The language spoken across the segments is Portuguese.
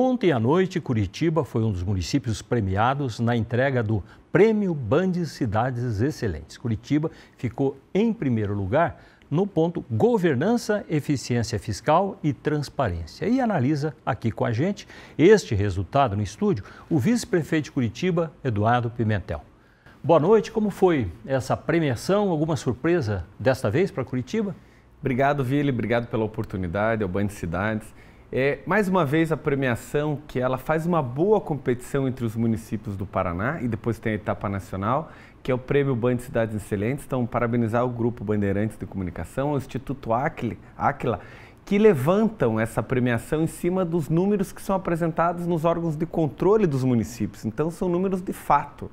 Ontem à noite, Curitiba foi um dos municípios premiados na entrega do Prêmio Bandes Cidades Excelentes. Curitiba ficou em primeiro lugar no ponto Governança, Eficiência Fiscal e Transparência. E analisa aqui com a gente este resultado no estúdio o vice-prefeito de Curitiba, Eduardo Pimentel. Boa noite, como foi essa premiação? Alguma surpresa desta vez para Curitiba? Obrigado, Vili, obrigado pela oportunidade, ao Bandes Cidades. É, mais uma vez a premiação que ela faz uma boa competição entre os municípios do Paraná e depois tem a etapa nacional, que é o Prêmio Band Cidades Excelentes. Então, parabenizar o Grupo Bandeirantes de Comunicação, o Instituto Áquila, que levantam essa premiação em cima dos números que são apresentados nos órgãos de controle dos municípios. Então, são números de fato.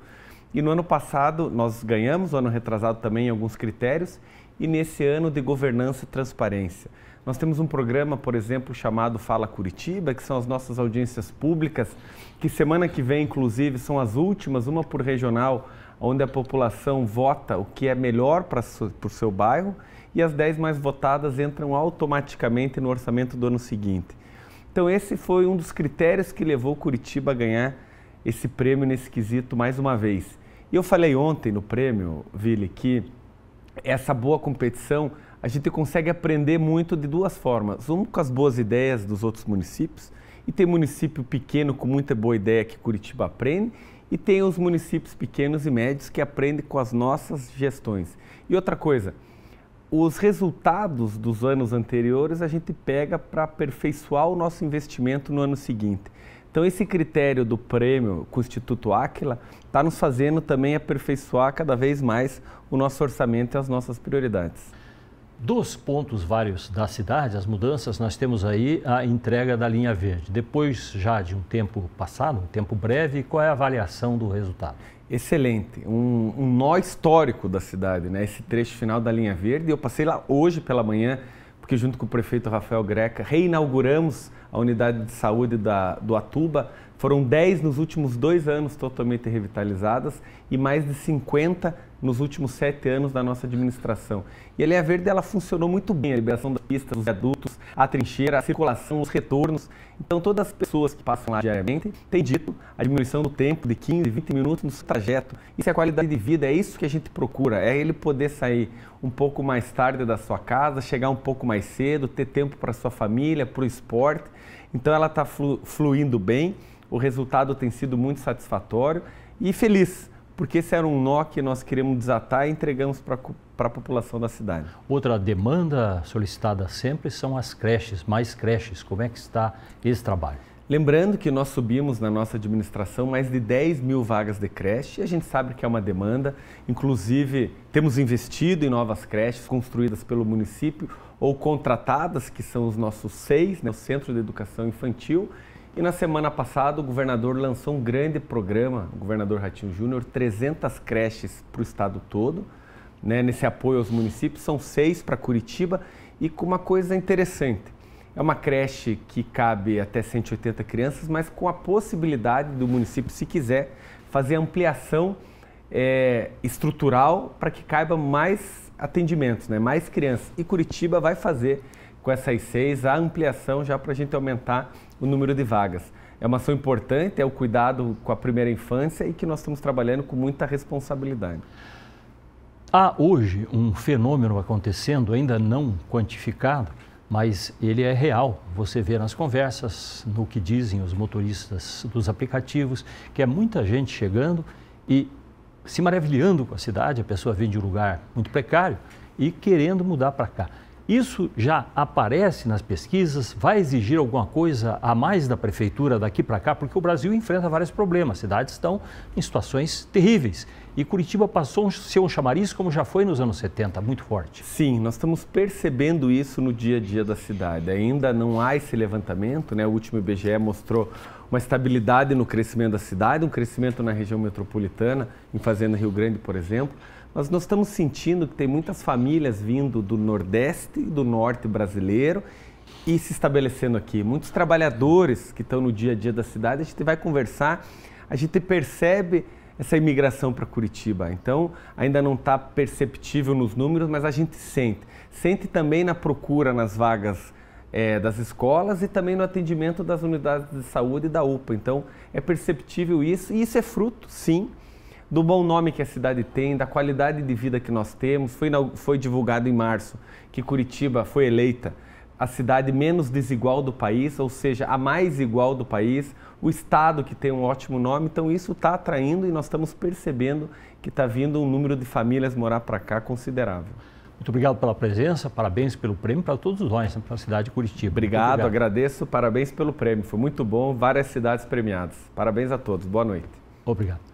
E no ano passado nós ganhamos, o ano retrasado também, em alguns critérios, e nesse ano de governança e transparência. Nós temos um programa, por exemplo, chamado Fala Curitiba, que são as nossas audiências públicas, que semana que vem, inclusive, são as últimas, uma por regional, onde a população vota o que é melhor para o seu bairro e as 10 mais votadas entram automaticamente no orçamento do ano seguinte. Então, esse foi um dos critérios que levou Curitiba a ganhar esse prêmio nesse quesito mais uma vez. E eu falei ontem no prêmio, Vili, que essa boa competição a gente consegue aprender muito de duas formas. Um, com as boas ideias dos outros municípios, e tem município pequeno com muita boa ideia que Curitiba aprende, e tem os municípios pequenos e médios que aprendem com as nossas gestões. E outra coisa, os resultados dos anos anteriores a gente pega para aperfeiçoar o nosso investimento no ano seguinte. Então, esse critério do prêmio com o Instituto Áquila está nos fazendo também aperfeiçoar cada vez mais o nosso orçamento e as nossas prioridades. Dos pontos vários da cidade, as mudanças, nós temos aí a entrega da linha verde. Depois já de um tempo passado, um tempo breve, qual é a avaliação do resultado? Excelente, um, um nó histórico da cidade, né? esse trecho final da linha verde. Eu passei lá hoje pela manhã, porque junto com o prefeito Rafael Greca reinauguramos a unidade de saúde da, do Atuba. Foram 10 nos últimos dois anos totalmente revitalizadas e mais de 50 nos últimos sete anos da nossa administração. E a Linha Verde ela funcionou muito bem, a liberação das pistas, os viadutos, a trincheira, a circulação, os retornos. Então todas as pessoas que passam lá diariamente têm dito a diminuição do tempo de 15, 20 minutos no seu trajeto. Isso é qualidade de vida, é isso que a gente procura, é ele poder sair um pouco mais tarde da sua casa, chegar um pouco mais cedo, ter tempo para sua família, para o esporte. Então ela está flu fluindo bem, o resultado tem sido muito satisfatório e feliz, porque esse era um nó que nós queremos desatar e entregamos para para a população da cidade. Outra demanda solicitada sempre são as creches, mais creches. Como é que está esse trabalho? Lembrando que nós subimos na nossa administração mais de 10 mil vagas de creche e a gente sabe que é uma demanda. Inclusive, temos investido em novas creches construídas pelo município ou contratadas, que são os nossos seis, né, o Centro de Educação Infantil. E na semana passada, o governador lançou um grande programa, o governador Ratinho Júnior, 300 creches para o estado todo, né, nesse apoio aos municípios. São seis para Curitiba e com uma coisa interessante é uma creche que cabe até 180 crianças, mas com a possibilidade do município, se quiser, fazer ampliação é, estrutural para que caiba mais atendimentos, né? mais crianças. E Curitiba vai fazer com essas seis a ampliação já para a gente aumentar o número de vagas. É uma ação importante, é o cuidado com a primeira infância e que nós estamos trabalhando com muita responsabilidade. Há hoje um fenômeno acontecendo, ainda não quantificado, mas ele é real. Você vê nas conversas, no que dizem os motoristas dos aplicativos, que é muita gente chegando e se maravilhando com a cidade. A pessoa vem de um lugar muito precário e querendo mudar para cá. Isso já aparece nas pesquisas? Vai exigir alguma coisa a mais da prefeitura daqui para cá? Porque o Brasil enfrenta vários problemas. Cidades estão em situações terríveis. E Curitiba passou a ser um chamariz como já foi nos anos 70, muito forte. Sim, nós estamos percebendo isso no dia a dia da cidade. Ainda não há esse levantamento, né? O último IBGE mostrou uma estabilidade no crescimento da cidade, um crescimento na região metropolitana, em Fazenda Rio Grande, por exemplo. Nós, nós estamos sentindo que tem muitas famílias vindo do Nordeste e do Norte brasileiro e se estabelecendo aqui. Muitos trabalhadores que estão no dia a dia da cidade, a gente vai conversar, a gente percebe essa imigração para Curitiba. Então, ainda não está perceptível nos números, mas a gente sente. Sente também na procura nas vagas é, das escolas e também no atendimento das unidades de saúde e da UPA. Então, é perceptível isso, e isso é fruto, sim, do bom nome que a cidade tem, da qualidade de vida que nós temos. Foi, foi divulgado em março que Curitiba foi eleita a cidade menos desigual do país, ou seja, a mais igual do país, o estado que tem um ótimo nome. Então isso está atraindo e nós estamos percebendo que está vindo um número de famílias morar para cá considerável. Muito obrigado pela presença, parabéns pelo prêmio para todos nós, né, para a cidade de Curitiba. Obrigado, obrigado, agradeço, parabéns pelo prêmio. Foi muito bom, várias cidades premiadas. Parabéns a todos, boa noite. Obrigado.